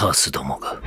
カースどもが。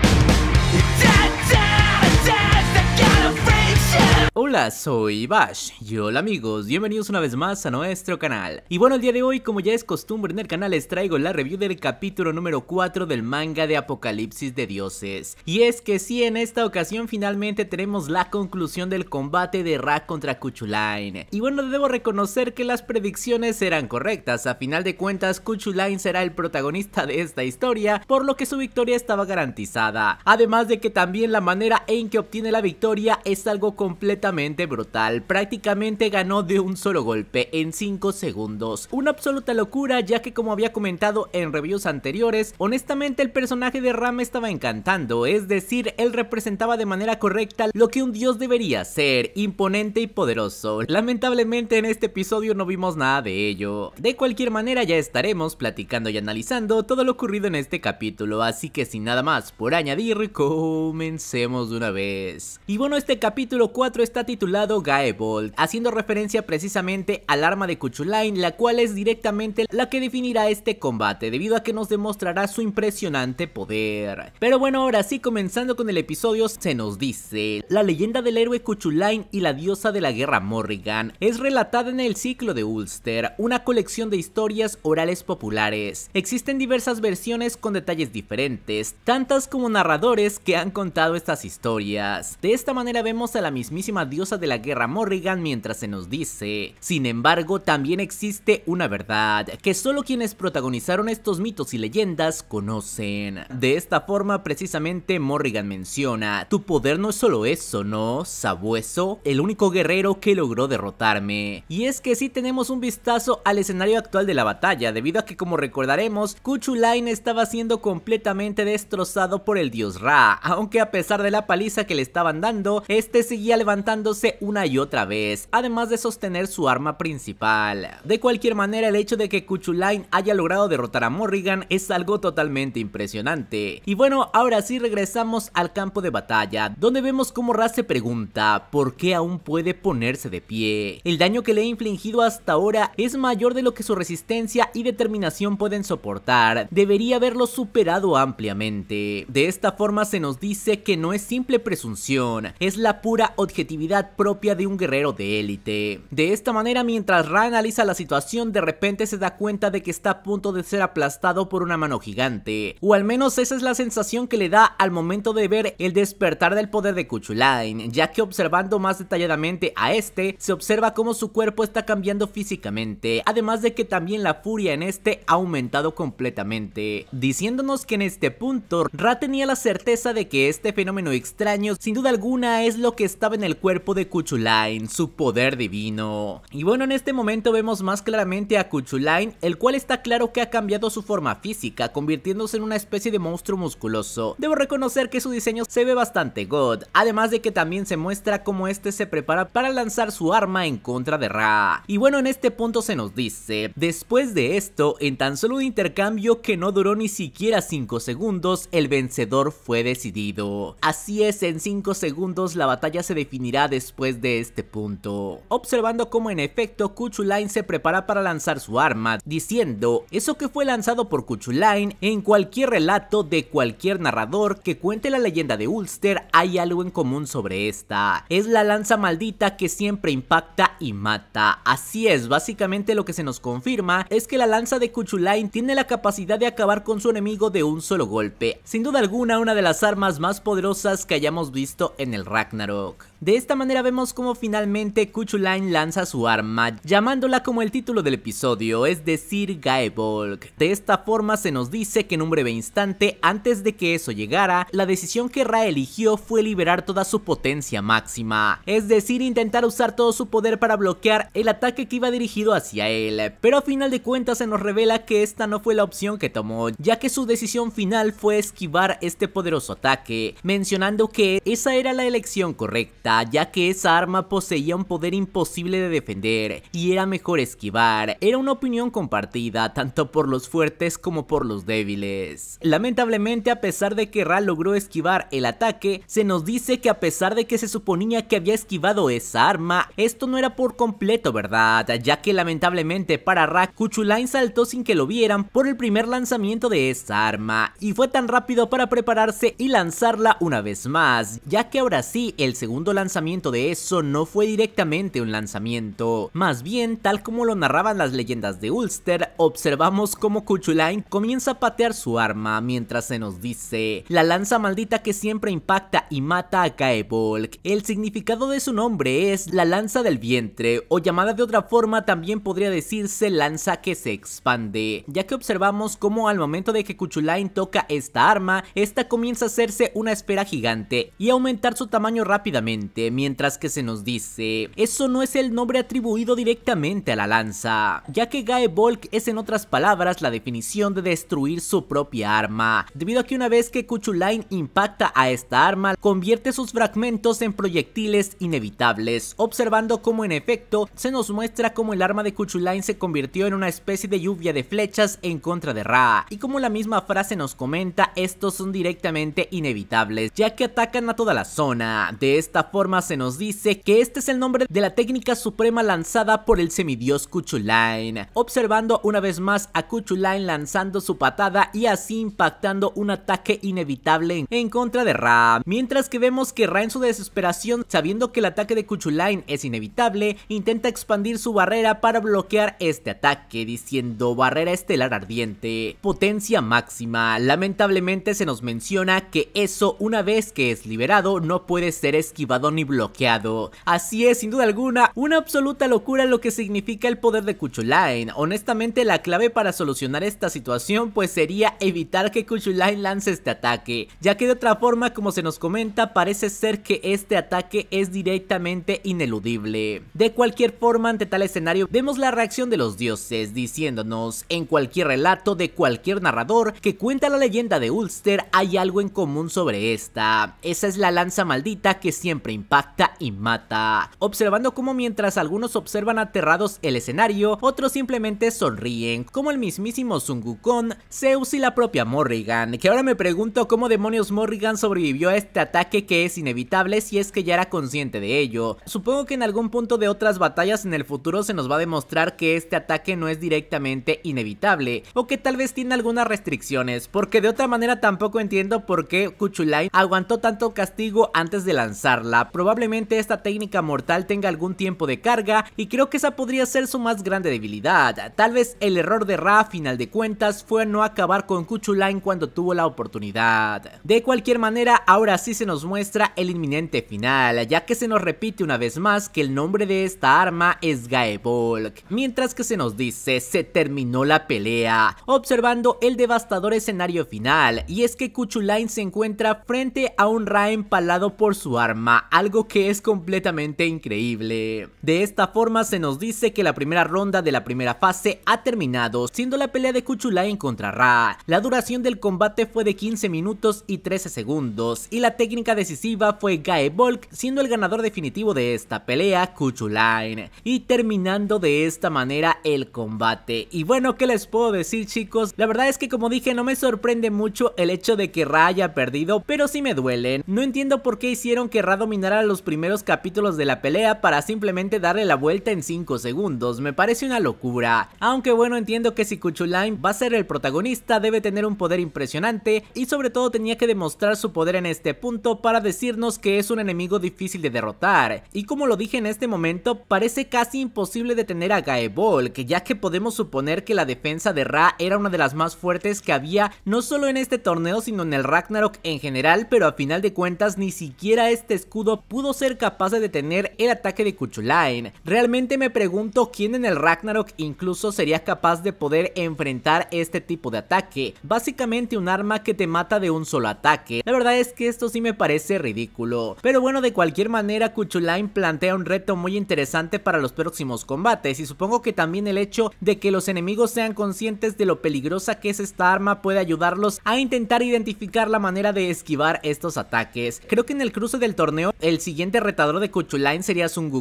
Hola, soy Bash y hola amigos, bienvenidos una vez más a nuestro canal. Y bueno, el día de hoy, como ya es costumbre en el canal, les traigo la review del capítulo número 4 del manga de Apocalipsis de Dioses. Y es que sí, en esta ocasión finalmente tenemos la conclusión del combate de Ra contra Kuchulain. Y bueno, debo reconocer que las predicciones eran correctas, a final de cuentas Kuchulain será el protagonista de esta historia, por lo que su victoria estaba garantizada. Además de que también la manera en que obtiene la victoria es algo completo brutal, prácticamente ganó de un solo golpe en 5 segundos. Una absoluta locura ya que como había comentado en reviews anteriores, honestamente el personaje de Ram estaba encantando, es decir, él representaba de manera correcta lo que un dios debería ser, imponente y poderoso. Lamentablemente en este episodio no vimos nada de ello. De cualquier manera ya estaremos platicando y analizando todo lo ocurrido en este capítulo, así que sin nada más por añadir, comencemos de una vez. Y bueno, este capítulo 4 está está titulado Gaebold, haciendo referencia precisamente al arma de Cuchulain, la cual es directamente la que definirá este combate, debido a que nos demostrará su impresionante poder. Pero bueno, ahora sí, comenzando con el episodio, se nos dice, la leyenda del héroe Cuchulain y la diosa de la guerra Morrigan es relatada en el ciclo de Ulster, una colección de historias orales populares. Existen diversas versiones con detalles diferentes, tantas como narradores que han contado estas historias. De esta manera vemos a la mismísima diosa de la guerra Morrigan mientras se nos dice. Sin embargo, también existe una verdad, que solo quienes protagonizaron estos mitos y leyendas conocen. De esta forma, precisamente Morrigan menciona, tu poder no es solo eso, ¿no? Sabueso, el único guerrero que logró derrotarme. Y es que si tenemos un vistazo al escenario actual de la batalla, debido a que como recordaremos, Kuchulain estaba siendo completamente destrozado por el dios Ra, aunque a pesar de la paliza que le estaban dando, este seguía levantando una y otra vez, además de sostener su arma principal. De cualquier manera, el hecho de que Cuchulain haya logrado derrotar a Morrigan es algo totalmente impresionante. Y bueno, ahora sí regresamos al campo de batalla, donde vemos cómo Raz se pregunta por qué aún puede ponerse de pie. El daño que le ha infligido hasta ahora es mayor de lo que su resistencia y determinación pueden soportar, debería haberlo superado ampliamente. De esta forma se nos dice que no es simple presunción, es la pura objetividad propia de un guerrero de élite. De esta manera, mientras Ra analiza la situación, de repente se da cuenta de que está a punto de ser aplastado por una mano gigante, o al menos esa es la sensación que le da al momento de ver el despertar del poder de Kuchulain, ya que observando más detalladamente a este, se observa cómo su cuerpo está cambiando físicamente, además de que también la furia en este ha aumentado completamente, diciéndonos que en este punto Ra tenía la certeza de que este fenómeno extraño sin duda alguna es lo que estaba en el cuerpo de Cuchulain, su poder divino. Y bueno, en este momento vemos más claramente a Cuchulain, el cual está claro que ha cambiado su forma física, convirtiéndose en una especie de monstruo musculoso. Debo reconocer que su diseño se ve bastante god, además de que también se muestra cómo este se prepara para lanzar su arma en contra de Ra. Y bueno, en este punto se nos dice, después de esto, en tan solo un intercambio que no duró ni siquiera 5 segundos, el vencedor fue decidido. Así es, en 5 segundos la batalla se definirá después de este punto. Observando cómo en efecto Kuchulain se prepara para lanzar su arma, diciendo eso que fue lanzado por Kuchulain en cualquier relato de cualquier narrador que cuente la leyenda de Ulster hay algo en común sobre esta. Es la lanza maldita que siempre impacta y mata. Así es, básicamente lo que se nos confirma es que la lanza de Kuchulain tiene la capacidad de acabar con su enemigo de un solo golpe. Sin duda alguna una de las armas más poderosas que hayamos visto en el Ragnarok. De esta manera vemos cómo finalmente Kuchulain lanza su arma, llamándola como el título del episodio, es decir, Gaevolk. De esta forma se nos dice que en un breve instante, antes de que eso llegara, la decisión que Ra eligió fue liberar toda su potencia máxima, es decir, intentar usar todo su poder para bloquear el ataque que iba dirigido hacia él, pero a final de cuentas se nos revela que esta no fue la opción que tomó, ya que su decisión final fue esquivar este poderoso ataque, mencionando que esa era la elección correcta, ya que esa arma poseía un poder imposible de defender y era mejor esquivar. Era una opinión compartida tanto por los fuertes como por los débiles. Lamentablemente a pesar de que Ra logró esquivar el ataque, se nos dice que a pesar de que se suponía que había esquivado esa arma, esto no era por completo verdad, ya que lamentablemente para Ra, Kuchulain saltó sin que lo vieran por el primer lanzamiento de esa arma y fue tan rápido para prepararse y lanzarla una vez más, ya que ahora sí el segundo lanzamiento de eso no fue directamente un lanzamiento. Más bien, tal como lo narraban las leyendas de Ulster, observamos cómo Cuchulain comienza a patear su arma mientras se nos dice la lanza maldita que siempre impacta y mata a Kaebolk. El significado de su nombre es la lanza del vientre, o llamada de otra forma también podría decirse lanza que se expande, ya que observamos cómo al momento de que Cuchulain toca esta arma, esta comienza a hacerse una espera gigante y aumentar su tamaño rápidamente, mientras que se nos dice, eso no es el nombre atribuido directamente a la lanza, ya que Gae Volk es en otras palabras la definición de destruir su propia arma, debido a que una vez que Kuchulain impacta a esta arma, convierte sus fragmentos en proyectiles inevitables, observando cómo en efecto se nos muestra cómo el arma de Kuchulain se convirtió en una especie de lluvia de flechas en contra de Ra, y como la misma frase nos comenta, estos son directamente inevitables, ya que atacan a toda la zona, de esta forma se nos dice que este es el nombre de la técnica suprema lanzada por el semidios Kuchulain, observando una vez más a Kuchulain lanzando su patada y así impactando un ataque inevitable en contra de Ra, mientras que vemos que Ra en su desesperación, sabiendo que el ataque de Kuchulain es inevitable, intenta expandir su barrera para bloquear este ataque, diciendo barrera estelar ardiente, potencia máxima, lamentablemente se nos menciona que eso una vez que es liberado no puede ser esquivado ni bloqueado bloqueado. Así es, sin duda alguna, una absoluta locura lo que significa el poder de Kuchulain. Honestamente, la clave para solucionar esta situación pues sería evitar que Kuchulain lance este ataque, ya que de otra forma, como se nos comenta, parece ser que este ataque es directamente ineludible. De cualquier forma, ante tal escenario, vemos la reacción de los dioses, diciéndonos, en cualquier relato de cualquier narrador que cuenta la leyenda de Ulster, hay algo en común sobre esta. Esa es la lanza maldita que siempre impacta impacta y mata, observando cómo mientras algunos observan aterrados el escenario, otros simplemente sonríen, como el mismísimo Sun Wukong, Zeus y la propia Morrigan, que ahora me pregunto cómo demonios Morrigan sobrevivió a este ataque que es inevitable si es que ya era consciente de ello. Supongo que en algún punto de otras batallas en el futuro se nos va a demostrar que este ataque no es directamente inevitable, o que tal vez tiene algunas restricciones, porque de otra manera tampoco entiendo por qué Kuchulain aguantó tanto castigo antes de lanzarla, probablemente esta técnica mortal tenga algún tiempo de carga y creo que esa podría ser su más grande debilidad. Tal vez el error de Ra a final de cuentas fue no acabar con Kuchulain cuando tuvo la oportunidad. De cualquier manera, ahora sí se nos muestra el inminente final, ya que se nos repite una vez más que el nombre de esta arma es Gaevolk, mientras que se nos dice se terminó la pelea, observando el devastador escenario final, y es que Kuchulain se encuentra frente a un Ra empalado por su arma, que es completamente increíble. De esta forma se nos dice que la primera ronda de la primera fase ha terminado, siendo la pelea de Kuchulain contra Ra. La duración del combate fue de 15 minutos y 13 segundos, y la técnica decisiva fue Gae Volk, siendo el ganador definitivo de esta pelea, Kuchulain. Y terminando de esta manera el combate. Y bueno, ¿qué les puedo decir chicos? La verdad es que como dije, no me sorprende mucho el hecho de que Ra haya perdido, pero sí me duelen. No entiendo por qué hicieron que Ra dominara los primeros capítulos de la pelea para simplemente darle la vuelta en 5 segundos, me parece una locura. Aunque bueno, entiendo que si Kuchulain va a ser el protagonista, debe tener un poder impresionante y sobre todo tenía que demostrar su poder en este punto para decirnos que es un enemigo difícil de derrotar. Y como lo dije en este momento, parece casi imposible detener a Gaebol, que ya que podemos suponer que la defensa de Ra era una de las más fuertes que había, no solo en este torneo sino en el Ragnarok en general, pero a final de cuentas ni siquiera este escudo pudo ser capaz de detener el ataque de Kuchulain. Realmente me pregunto quién en el Ragnarok incluso sería capaz de poder enfrentar este tipo de ataque. Básicamente un arma que te mata de un solo ataque. La verdad es que esto sí me parece ridículo. Pero bueno, de cualquier manera Kuchulain plantea un reto muy interesante para los próximos combates y supongo que también el hecho de que los enemigos sean conscientes de lo peligrosa que es esta arma puede ayudarlos a intentar identificar la manera de esquivar estos ataques. Creo que en el cruce del torneo el siguiente retador de Cuchulain sería Sun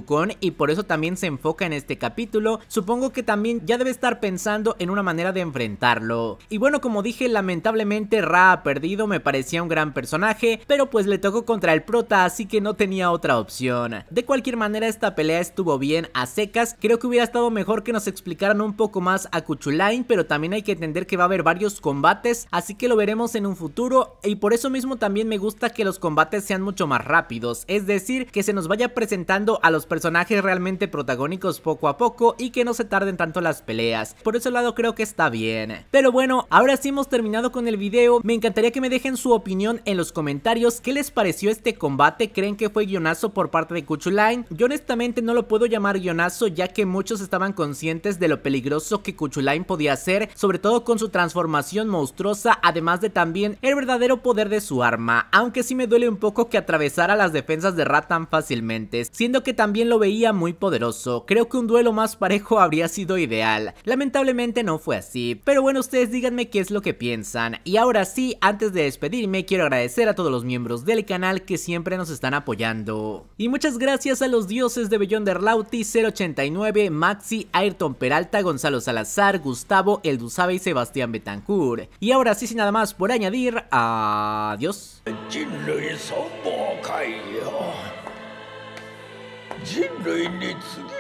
y por eso también se enfoca en este capítulo. Supongo que también ya debe estar pensando en una manera de enfrentarlo. Y bueno, como dije, lamentablemente Ra ha perdido, me parecía un gran personaje, pero pues le tocó contra el prota, así que no tenía otra opción. De cualquier manera, esta pelea estuvo bien a secas, creo que hubiera estado mejor que nos explicaran un poco más a Kuchulain, pero también hay que entender que va a haber varios combates, así que lo veremos en un futuro y por eso mismo también me gusta que los combates sean mucho más rápidos, es de decir que se nos vaya presentando a los personajes realmente protagónicos poco a poco y que no se tarden tanto las peleas, por ese lado creo que está bien. Pero bueno, ahora sí hemos terminado con el video, me encantaría que me dejen su opinión en los comentarios, ¿qué les pareció este combate? ¿Creen que fue guionazo por parte de Cuchulain Yo honestamente no lo puedo llamar guionazo ya que muchos estaban conscientes de lo peligroso que Cuchulain podía ser, sobre todo con su transformación monstruosa, además de también el verdadero poder de su arma, aunque sí me duele un poco que atravesara las defensas de ratan tan fácilmente, siendo que también lo veía muy poderoso. Creo que un duelo más parejo habría sido ideal. Lamentablemente no fue así, pero bueno, ustedes díganme qué es lo que piensan. Y ahora sí, antes de despedirme, quiero agradecer a todos los miembros del canal que siempre nos están apoyando. Y muchas gracias a los dioses de Beyonder Lauti, 089, Maxi, Ayrton Peralta, Gonzalo Salazar, Gustavo, El y Sebastián Betancourt. Y ahora sí, sin nada más por añadir, adiós. 人類に次